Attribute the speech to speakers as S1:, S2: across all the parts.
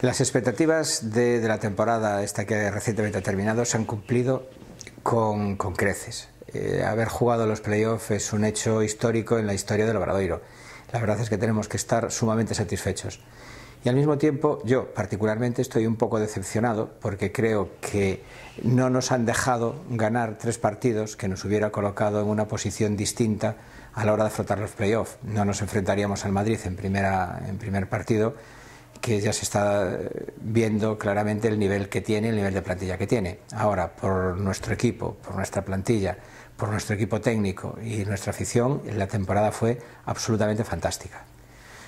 S1: Las expectativas de, la temporada, esta que recientemente ha terminado, se han cumplido con, creces. Eh, haber jugado los playoffs es un hecho histórico en la historia del Obradoiro. La verdad es que tenemos que estar sumamente satisfechos. Y al mismo tiempo, yo particularmente estoy un poco decepcionado porque creo que no nos han dejado ganar tres partidos que nos hubiera colocado en una posición distinta a la hora de afrontar los playoffs. No nos enfrentaríamos al Madrid en, primera, en primer partido, que ya se está eh, viendo claramente el nivel que tiene, el nivel de plantilla que tiene. Ahora, por nuestro equipo, por nuestra plantilla, por nuestro equipo técnico y nuestra afición, la temporada fue absolutamente fantástica.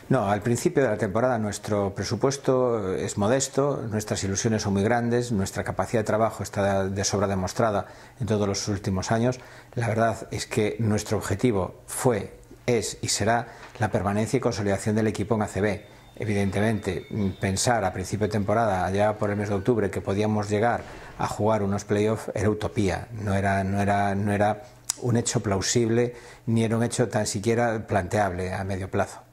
S1: No, al principio de la temporada nuestro presupuesto eh, es modesto, nuestras ilusiones son muy grandes, nuestra capacidad de trabajo está de sobra demostrada en todos los últimos años. La verdad es que nuestro objetivo fue, es y será la permanencia y consolidación del equipo en ACB. Evidentemente, mm, pensar a principio de temporada, allá por el mes de octubre, que podíamos llegar a jugar unos playoffs era utopía, no era, no era, no era un hecho plausible ni era un hecho tan siquiera planteable a medio plazo.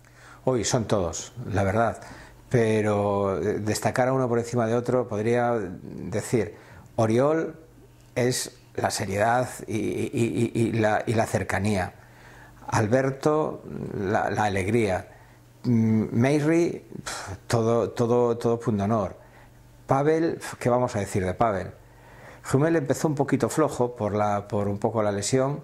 S1: Hoy son todos, la verdad, pero eh, destacar a uno por encima de otro podría decir, Oriol es la seriedad y, la, cercanía, Alberto la, alegría, Mary mm, todo, todo, todo punto honor, Pavel, ¿qué vamos a decir de Pavel? Jumel empezó un poquito flojo por, la, por un poco la lesión,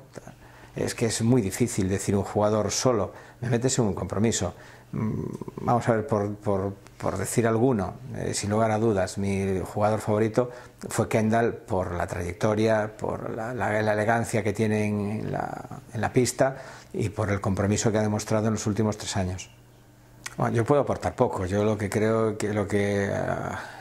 S1: es que es muy difícil decir un jugador solo, me metes en un compromiso. Mm, vamos a ver, por, decir alguno, eh, sin lugar a dudas, mi jugador favorito fue Kendall por la trayectoria, por la, elegancia que tiene en la, pista y por el compromiso que ha demostrado en los últimos tres años. Bueno, yo puedo aportar poco, yo lo que creo que lo que... Ah,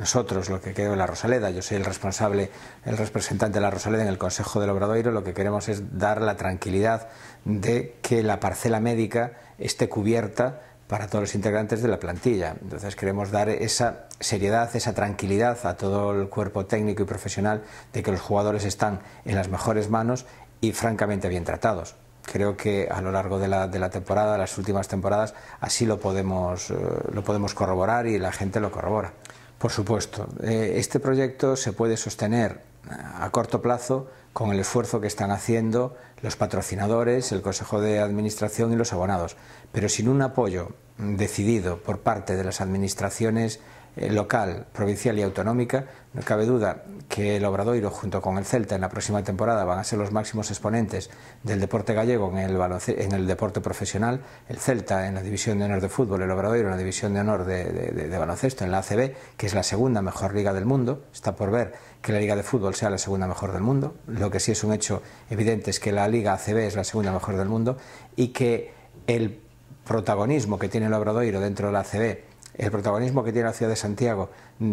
S1: nosotros, lo que quiero en la Rosaleda, yo soy el responsable, el representante de la Rosaleda en el Consejo del Obradoiro, lo que queremos es dar la tranquilidad de que la parcela médica esté cubierta para todos los integrantes de la plantilla. Entonces queremos dar esa seriedad, esa tranquilidad a todo el cuerpo técnico y profesional de que los jugadores están en las mejores manos y francamente bien tratados. Creo que a lo largo de la, de la temporada, las últimas temporadas, así lo podemos, eh, lo podemos corroborar y la gente lo corrobora. Por supuesto, eh, este proyecto se puede sostener eh, a corto plazo con el esfuerzo que están haciendo los patrocinadores, el Consejo de Administración y los abonados, pero sin un apoyo decidido por parte de las administraciones eh, local, provincial y autonómica, no cabe duda que el Obradoiro junto con el Celta en la próxima temporada van a ser los máximos exponentes del deporte gallego en el, en el deporte profesional, el Celta en la División de Honor de Fútbol, el Obradoiro en la División de Honor de, de Baloncesto, en la ACB, que es la segunda mejor liga del mundo, está por ver que la liga de fútbol sea la segunda mejor del mundo, lo que sí es un hecho evidente es que la liga ACB es la segunda mejor del mundo y que el protagonismo que tiene el Obradoiro dentro de la ACB el protagonismo que tiene la ciudad de Santiago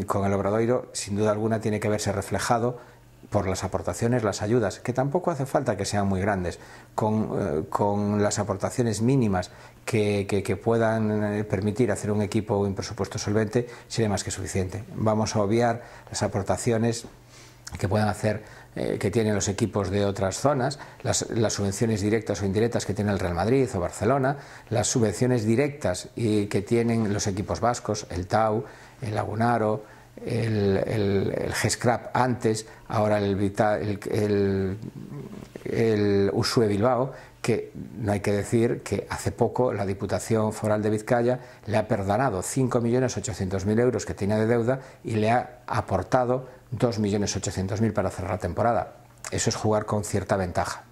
S1: con el Obradoiro, sin duda alguna, tiene que verse reflejado por las aportaciones, las ayudas, que tampoco hace falta que sean muy grandes, con, eh, las aportaciones mínimas que, puedan eh, permitir hacer un equipo un presupuesto solvente, sería más que suficiente. Vamos a obviar las aportaciones que puedan hacer eh, que tienen los equipos de otras zonas, las, subvenciones directas o indirectas que tiene el Real Madrid o Barcelona, las subvenciones directas y que tienen los equipos vascos, el Tau, el Lagunaro, el, el, G-Scrap antes, ahora el, Vital, el, el el Usue Bilbao, que no hay que decir que hace poco la Diputación Foral de Vizcaya le ha perdonado 5.800.000 euros que tenía de deuda y le ha aportado 2.800.000 para cerrar la temporada. Eso es jugar con cierta ventaja.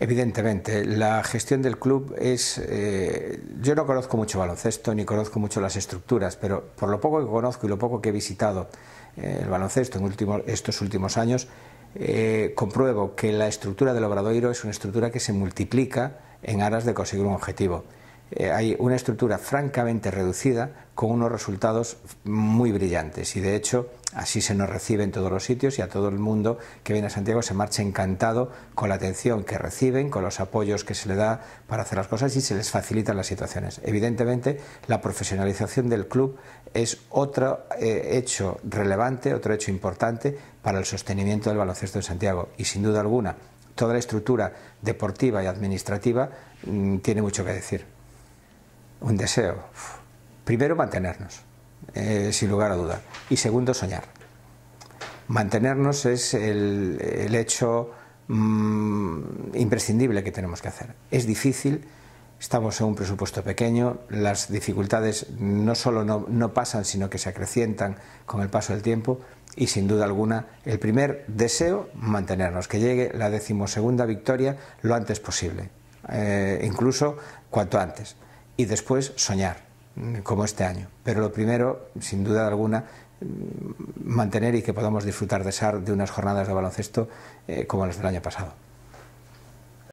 S1: Evidentemente, la gestión del club es... Eh, yo no conozco mucho baloncesto ni conozco mucho las estructuras, pero por lo poco que conozco y lo poco que he visitado eh, el baloncesto en último, estos últimos años, eh, compruebo que la estructura del obradoiro es una estructura que se multiplica en aras de conseguir un objetivo. Eh, hay una estructura francamente reducida con unos resultados muy brillantes y de hecho Así se nos recibe en todos los sitios y a todo el mundo que viene a Santiago se marcha encantado con la atención que reciben, con los apoyos que se le da para hacer las cosas y se les facilitan las situaciones. Evidentemente, la profesionalización del club es otro eh, hecho relevante, otro hecho importante para el sostenimiento del baloncesto de Santiago y sin duda alguna toda la estructura deportiva y administrativa mm, tiene mucho que decir. Un deseo. Primero mantenernos. Eh, sin lugar a duda. Y segundo, soñar. Mantenernos es el, hecho mm, imprescindible que tenemos que hacer. Es difícil, estamos en un presupuesto pequeño, las dificultades no solo no, pasan, sino que se acrecientan con el paso del tiempo y sin duda alguna el primer deseo, mantenernos, que llegue la decimosegunda victoria lo antes posible, eh, incluso cuanto antes. Y después soñar Mm, como este año. Pero lo primero, sin duda alguna, mm, mantener y que podamos disfrutar de SAR de unas jornadas de baloncesto eh, como las del año pasado.